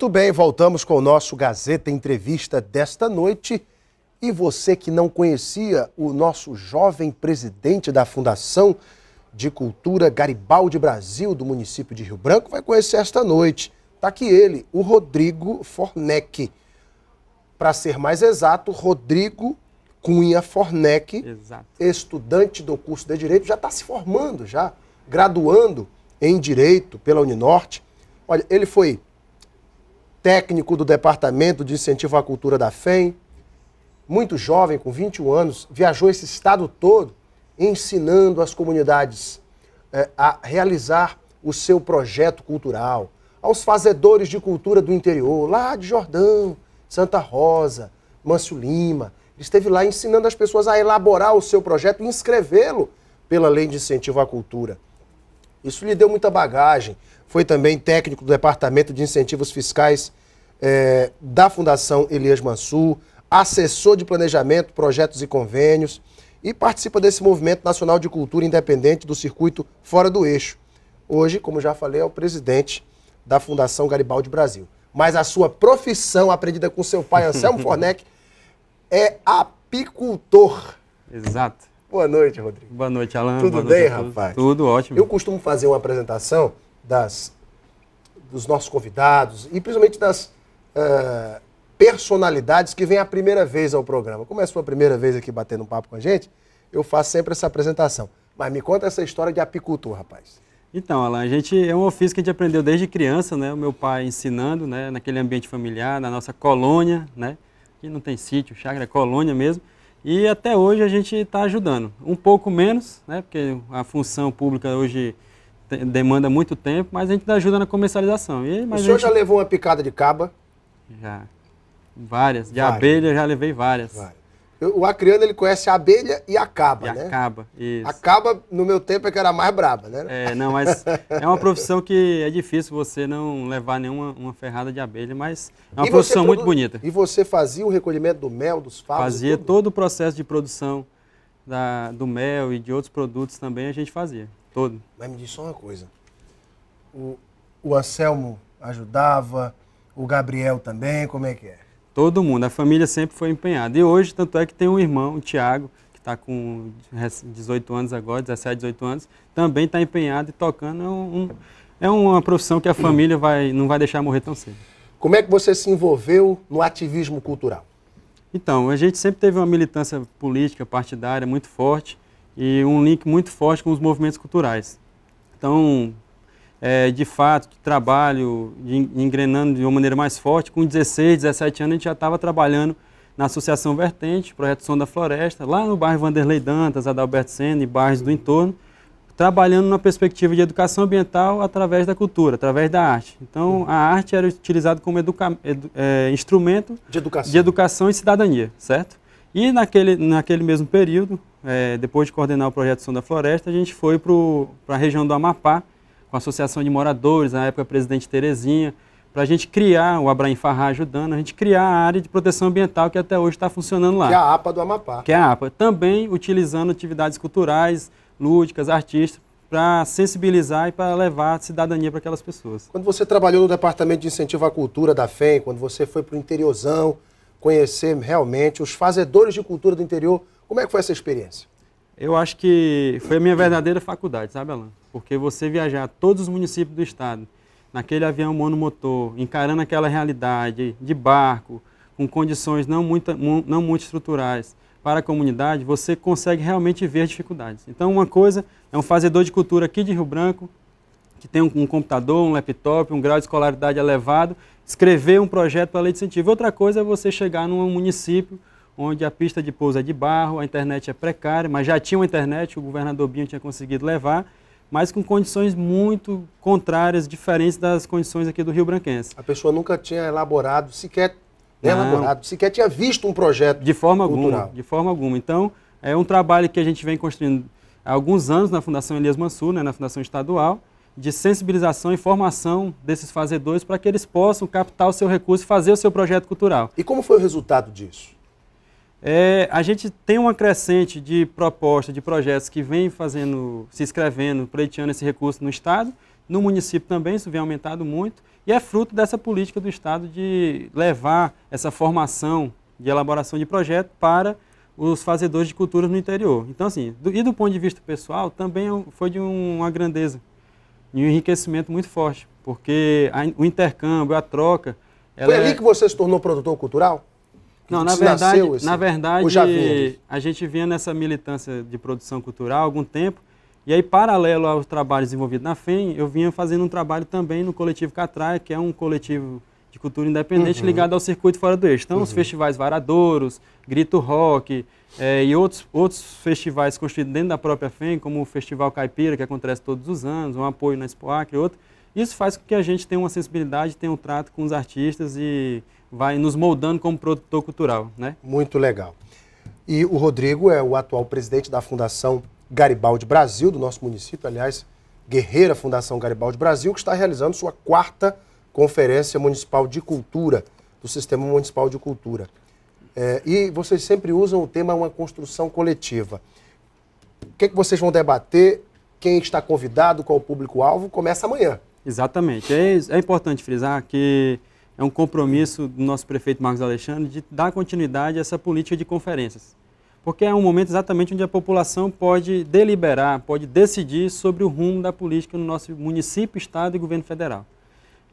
Muito bem, voltamos com o nosso Gazeta Entrevista desta noite. E você que não conhecia o nosso jovem presidente da Fundação de Cultura Garibaldi Brasil, do município de Rio Branco, vai conhecer esta noite. Está aqui ele, o Rodrigo Fornec. Para ser mais exato, Rodrigo Cunha Fornec, Exato. estudante do curso de Direito, já está se formando, já graduando em Direito pela Uninorte. Olha, ele foi técnico do Departamento de Incentivo à Cultura da FEM, muito jovem, com 21 anos, viajou esse estado todo ensinando as comunidades eh, a realizar o seu projeto cultural, aos fazedores de cultura do interior, lá de Jordão, Santa Rosa, Mâncio Lima. Ele esteve lá ensinando as pessoas a elaborar o seu projeto e inscrevê-lo pela Lei de Incentivo à Cultura. Isso lhe deu muita bagagem. Foi também técnico do Departamento de Incentivos Fiscais é, da Fundação Elias Mansur, assessor de planejamento, projetos e convênios e participa desse movimento nacional de cultura independente do circuito Fora do Eixo. Hoje, como já falei, é o presidente da Fundação Garibaldi Brasil. Mas a sua profissão, aprendida com seu pai Anselmo Fornec, é apicultor. Exato. Boa noite, Rodrigo. Boa noite, Alan. Tudo bem, rapaz? Tudo ótimo. Eu costumo fazer uma apresentação das, dos nossos convidados e principalmente das uh, personalidades que vêm a primeira vez ao programa. Como é a sua primeira vez aqui batendo um papo com a gente, eu faço sempre essa apresentação. Mas me conta essa história de apicultor, rapaz. Então, Alan, a gente é um ofício que a gente aprendeu desde criança, né? O meu pai ensinando, né? Naquele ambiente familiar, na nossa colônia, né? Que não tem sítio, chácara, é colônia mesmo. E até hoje a gente está ajudando. Um pouco menos, né, porque a função pública hoje demanda muito tempo, mas a gente está ajudando na comercialização. E, o senhor gente... já levou uma picada de caba? Já. Várias. De várias. abelha já levei várias. várias. O acriano ele conhece a abelha e a caba, e né? A caba, isso. A caba, no meu tempo, é que era mais braba, né? É, não, mas é uma profissão que é difícil você não levar nenhuma uma ferrada de abelha, mas é uma e profissão produ... muito bonita. E você fazia o recolhimento do mel, dos favos? Fazia todo o processo de produção da, do mel e de outros produtos também, a gente fazia, todo. Mas me diz só uma coisa. O, o Anselmo ajudava, o Gabriel também, como é que é? Todo mundo, a família sempre foi empenhada. E hoje, tanto é que tem um irmão, o Tiago, que está com 18 anos agora, 17, 18 anos, também está empenhado e tocando. É, um, é uma profissão que a família vai, não vai deixar morrer tão cedo. Como é que você se envolveu no ativismo cultural? Então, a gente sempre teve uma militância política, partidária muito forte e um link muito forte com os movimentos culturais. Então, é, de fato, de trabalho, de engrenando de uma maneira mais forte. Com 16, 17 anos, a gente já estava trabalhando na Associação Vertente, Projeto Som da Floresta, lá no bairro Vanderlei Dantas, Adalberto Senna e bairros do entorno, trabalhando numa perspectiva de educação ambiental através da cultura, através da arte. Então, uhum. a arte era utilizada como educa, edu, é, instrumento de educação. de educação e cidadania, certo? E naquele, naquele mesmo período, é, depois de coordenar o projeto Som da Floresta, a gente foi para a região do Amapá, com a Associação de Moradores, na época presidente Terezinha, para a gente criar, o Abraim Farrar ajudando, a gente criar a área de proteção ambiental que até hoje está funcionando lá. Que é a APA do Amapá. Que é a APA. Também utilizando atividades culturais, lúdicas, artistas, para sensibilizar e para levar a cidadania para aquelas pessoas. Quando você trabalhou no Departamento de Incentivo à Cultura da FEM, quando você foi para o interiorzão, conhecer realmente os fazedores de cultura do interior, como é que foi essa experiência? Eu acho que foi a minha verdadeira faculdade, sabe, Alan? Porque você viajar a todos os municípios do estado, naquele avião monomotor, encarando aquela realidade de barco, com condições não muito, não muito estruturais para a comunidade, você consegue realmente ver as dificuldades. Então, uma coisa é um fazedor de cultura aqui de Rio Branco, que tem um, um computador, um laptop, um grau de escolaridade elevado, escrever um projeto para lei de incentivo. Outra coisa é você chegar num município onde a pista de pouso é de barro, a internet é precária, mas já tinha uma internet, o governador Binho tinha conseguido levar, mas com condições muito contrárias, diferentes das condições aqui do Rio Branquense. A pessoa nunca tinha elaborado, sequer né, elaborado, sequer tinha visto um projeto de forma cultural. alguma, de forma alguma. Então, é um trabalho que a gente vem construindo há alguns anos na Fundação Elias Mansur, né, na Fundação Estadual, de sensibilização e formação desses fazedores para que eles possam captar o seu recurso e fazer o seu projeto cultural. E como foi o resultado disso? É, a gente tem uma crescente de proposta, de projetos que vem fazendo, se inscrevendo, pleiteando esse recurso no Estado, no município também, isso vem aumentado muito, e é fruto dessa política do Estado de levar essa formação de elaboração de projeto para os fazedores de culturas no interior. Então, assim, do, e do ponto de vista pessoal, também é foi de um, uma grandeza, de um enriquecimento muito forte, porque a, o intercâmbio, a troca... foi ali é... que você se tornou produtor cultural? Não, na verdade, esse, na verdade a gente vinha nessa militância de produção cultural há algum tempo, e aí, paralelo aos trabalhos envolvidos na FEM, eu vinha fazendo um trabalho também no coletivo Catraia, que é um coletivo de cultura independente uhum. ligado ao circuito fora do eixo. Então, uhum. os festivais Varadouros, Grito Rock é, e outros, outros festivais construídos dentro da própria FEM, como o Festival Caipira, que acontece todos os anos, um apoio na Expo e outro. Isso faz com que a gente tenha uma sensibilidade, tenha um trato com os artistas e vai nos moldando como produtor cultural. Né? Muito legal. E o Rodrigo é o atual presidente da Fundação Garibaldi Brasil, do nosso município, aliás, guerreira Fundação Garibaldi Brasil, que está realizando sua quarta Conferência Municipal de Cultura, do Sistema Municipal de Cultura. É, e vocês sempre usam o tema uma construção coletiva. O que, é que vocês vão debater? Quem está convidado? Qual o público-alvo? Começa amanhã. Exatamente. É, é importante frisar que é um compromisso do nosso prefeito Marcos Alexandre de dar continuidade a essa política de conferências. Porque é um momento exatamente onde a população pode deliberar, pode decidir sobre o rumo da política no nosso município, estado e governo federal.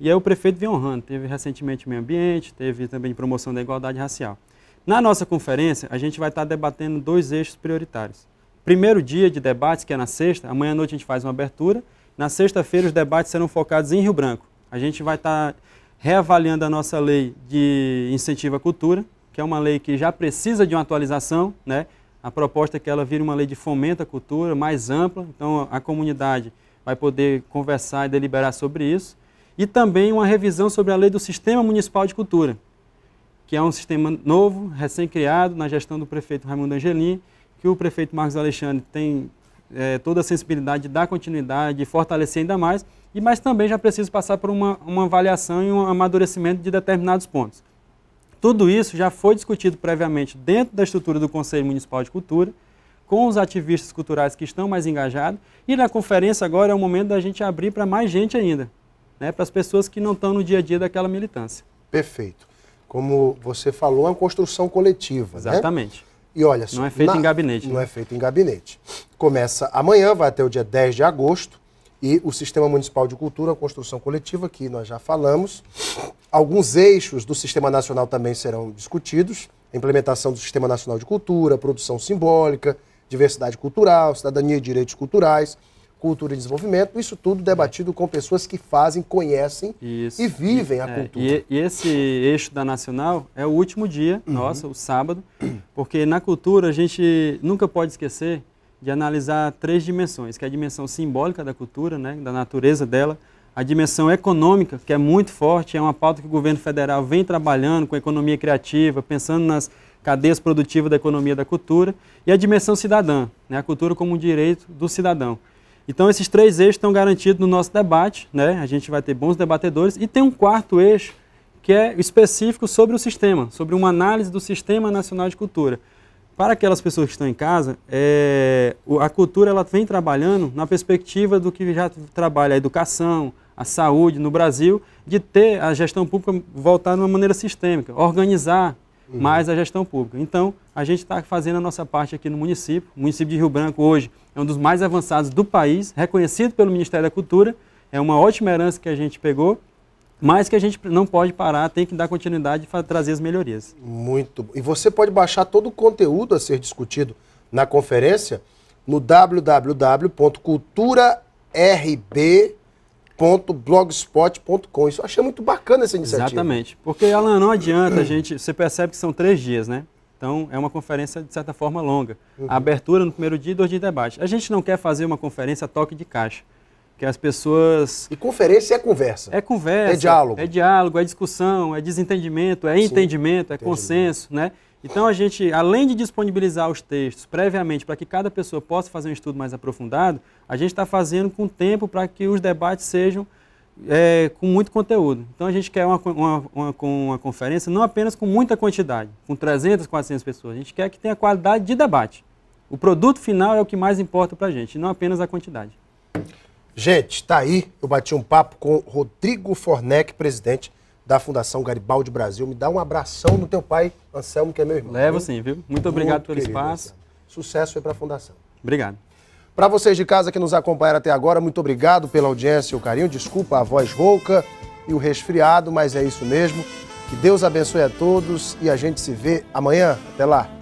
E aí o prefeito vem honrando, teve recentemente meio ambiente, teve também promoção da igualdade racial. Na nossa conferência, a gente vai estar debatendo dois eixos prioritários. Primeiro dia de debates, que é na sexta, amanhã à noite a gente faz uma abertura, na sexta-feira, os debates serão focados em Rio Branco. A gente vai estar tá reavaliando a nossa lei de incentivo à cultura, que é uma lei que já precisa de uma atualização, né? A proposta é que ela vire uma lei de fomento à cultura mais ampla, então a comunidade vai poder conversar e deliberar sobre isso. E também uma revisão sobre a lei do Sistema Municipal de Cultura, que é um sistema novo, recém-criado, na gestão do prefeito Raimundo Angelim, que o prefeito Marcos Alexandre tem é, toda a sensibilidade, dar continuidade, fortalecer ainda mais, e mas também já preciso passar por uma, uma avaliação e um amadurecimento de determinados pontos. Tudo isso já foi discutido previamente dentro da estrutura do Conselho Municipal de Cultura, com os ativistas culturais que estão mais engajados, e na conferência agora é o momento da gente abrir para mais gente ainda, né, para as pessoas que não estão no dia a dia daquela militância. Perfeito. Como você falou, é uma construção coletiva. Né? Exatamente. Né? E olha só. Não é feito na... em gabinete. Né? Não é feito em gabinete. Começa amanhã, vai até o dia 10 de agosto. E o Sistema Municipal de Cultura, Construção Coletiva, que nós já falamos. Alguns eixos do Sistema Nacional também serão discutidos. A implementação do Sistema Nacional de Cultura, produção simbólica, diversidade cultural, cidadania e direitos culturais cultura e desenvolvimento, isso tudo debatido com pessoas que fazem, conhecem isso. e vivem e, a é, cultura. E, e, esse eixo da Nacional é o último dia, uhum. nossa, o sábado, porque na cultura a gente nunca pode esquecer de analisar três dimensões, que é a dimensão simbólica da cultura, né, da natureza dela, a dimensão econômica, que é muito forte, é uma pauta que o governo federal vem trabalhando com economia criativa, pensando nas cadeias produtivas da economia da cultura, e a dimensão cidadã, né, a cultura como um direito do cidadão. Então, esses três eixos estão garantidos no nosso debate, né? a gente vai ter bons debatedores, e tem um quarto eixo que é específico sobre o sistema, sobre uma análise do Sistema Nacional de Cultura. Para aquelas pessoas que estão em casa, é, a cultura ela vem trabalhando na perspectiva do que já trabalha a educação, a saúde no Brasil, de ter a gestão pública voltada de uma maneira sistêmica, organizar Uhum. mas a gestão pública. Então, a gente está fazendo a nossa parte aqui no município. O município de Rio Branco hoje é um dos mais avançados do país, reconhecido pelo Ministério da Cultura. É uma ótima herança que a gente pegou, mas que a gente não pode parar, tem que dar continuidade e trazer as melhorias. Muito. E você pode baixar todo o conteúdo a ser discutido na conferência no www.culturarb.com blogspot.com. Isso eu achei muito bacana essa iniciativa. Exatamente. Porque, Alan, não adianta a gente. Você percebe que são três dias, né? Então, é uma conferência, de certa forma, longa. Uhum. A abertura no primeiro dia e dois dias de debate. A gente não quer fazer uma conferência toque de caixa. Que as pessoas. E conferência é conversa. É conversa. É diálogo. É diálogo, é discussão, é desentendimento, é Sim, entendimento, é consenso, né? Então a gente, além de disponibilizar os textos previamente para que cada pessoa possa fazer um estudo mais aprofundado, a gente está fazendo com tempo para que os debates sejam é, com muito conteúdo. Então a gente quer uma, uma, uma, uma conferência não apenas com muita quantidade, com 300, 400 pessoas. A gente quer que tenha qualidade de debate. O produto final é o que mais importa para a gente, não apenas a quantidade. Gente, está aí. Eu bati um papo com Rodrigo Fornec, presidente da Fundação Garibaldi Brasil. Me dá um abração no teu pai, Anselmo, que é meu irmão. Levo sim, viu? Muito obrigado Muito pelo querido, espaço. Anselmo. Sucesso aí para a Fundação. Obrigado. Para vocês de casa que nos acompanharam até agora, muito obrigado pela audiência e o carinho. Desculpa a voz rouca e o resfriado, mas é isso mesmo. Que Deus abençoe a todos e a gente se vê amanhã. Até lá.